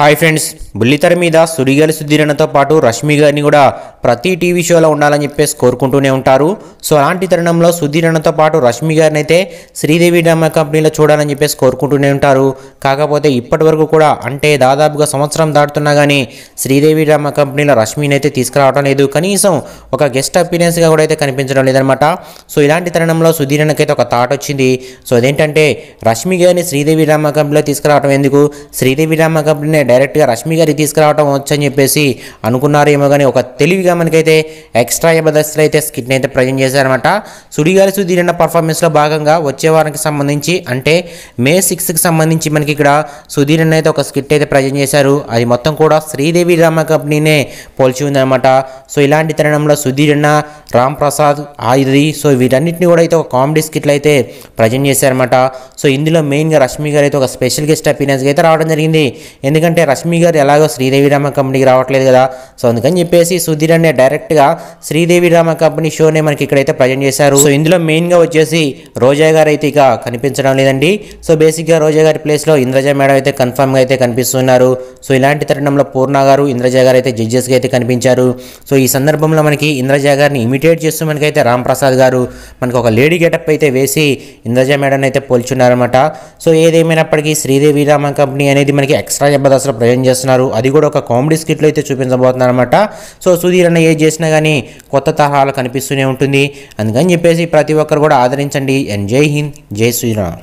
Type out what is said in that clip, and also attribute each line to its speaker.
Speaker 1: hi friends బుల్లితెర మీద సురిగల సుధీరణతో పాటు రష్మి గారిని కూడా ప్రతి టీవీ షోలో ఉండాలని చెప్పేసి కోరుకుంటూనే ఉంటారు సో అలాంటి తరుణంలో సుధీరణతో పాటు రష్మి గారిని అయితే శ్రీదేవి డ్రామా కంపెనీలో చూడాలని చెప్పేసి కోరుకుంటూనే ఉంటారు కాకపోతే ఇప్పటి వరకు కూడా అంటే దాదాపుగా సంవత్సరం దాటుతున్నా కానీ శ్రీదేవి డ్రామా కంపెనీలో రష్మిని అయితే తీసుకురావడం లేదు కనీసం ఒక గెస్ట్ అపీరియన్స్గా కూడా అయితే కనిపించడం లేదనమాట సో ఇలాంటి తరుణంలో సుధీరణకైతే ఒక థాట్ వచ్చింది సో అదేంటంటే రష్మి గారిని శ్రీదేవి డ్రామా కంపెనీలో తీసుకురావడం ఎందుకు శ్రీదేవి డ్రామా కంపెనీ డైరెక్ట్గా రష్మి గారికి తీసుకురావటం వచ్చని చెప్పేసి అనుకున్నారేమో కానీ ఒక తెలివిగా మనకైతే ఎక్స్ట్రా జబర్దస్త్లో అయితే స్కిట్ని అయితే ప్రజెంట్ చేశారనమాట సుడిగాలి అన్న పర్ఫార్మెన్స్లో భాగంగా వచ్చే వారానికి సంబంధించి అంటే మే సిక్స్కి సంబంధించి మనకి ఇక్కడ సుధీరన్న అయితే ఒక స్కిట్ అయితే ప్రజెంట్ చేశారు అది మొత్తం కూడా శ్రీదేవి డ్రామా కంపెనీనే పోల్చి ఉందన్నమాట సో ఇలాంటి తరుణంలో సుధీరన్న రామ్ ప్రసాద్ ఆయుధి సో వీటన్నిటిని కూడా అయితే ఒక కామెడీ స్కిట్లు అయితే ప్రజెంట్ చేశారనమాట సో ఇందులో మెయిన్గా రష్మి గారు అయితే ఒక స్పెషల్ గెస్ట్ అపీరియన్స్గా అయితే రావడం జరిగింది ఎందుకంటే రష్మి గారు ఎలాగో శ్రీదేవి రామ కంపెనీకి రావట్లేదు కదా సో అందుకని చెప్పేసి సుధీర్ అనే డైరెక్ట్గా శ్రీదేవి రామ కంపెనీ షోనే మనకి ఇక్కడైతే ప్రజెంట్ చేశారు సో ఇందులో మెయిన్గా వచ్చేసి రోజా గారు అయితే ఇక కనిపించడం లేదండి సో బేసిక్గా రోజా గారి ప్లేస్లో ఇంద్రజ మేడం అయితే కన్ఫర్మ్గా అయితే కనిపిస్తున్నారు సో ఇలాంటి తరుణంలో పూర్ణ గారు ఇంద్రజ గారు అయితే జడ్జెస్గా అయితే కనిపించారు సో ఈ సందర్భంలో మనకి ఇంద్రజ గారిని ఇమిడి ఇమిటేట్ చేస్తూ మనకైతే రాంప్రసాద్ గారు మనకు ఒక లేడీ గెటప్ అయితే వేసి ఇంద్రజ మేడం అయితే పోల్చున్నారనమాట సో ఏదేమైనప్పటికీ శ్రీదేవి రామ కంపెనీ అనేది మనకి ఎక్స్ట్రా జబర్దస్త్లో ప్రజెంట్ చేస్తున్నారు అది కూడా ఒక కామెడీ స్కిట్లో అయితే చూపించబోతున్నారనమాట సో సుధీర్ అన్న ఏది చేసినా కానీ కొత్త తరహాలు కనిపిస్తూనే ఉంటుంది అందుకని చెప్పేసి ప్రతి ఒక్కరు కూడా ఆదరించండి అండ్ జై హింద్ జై శ్రీరామ్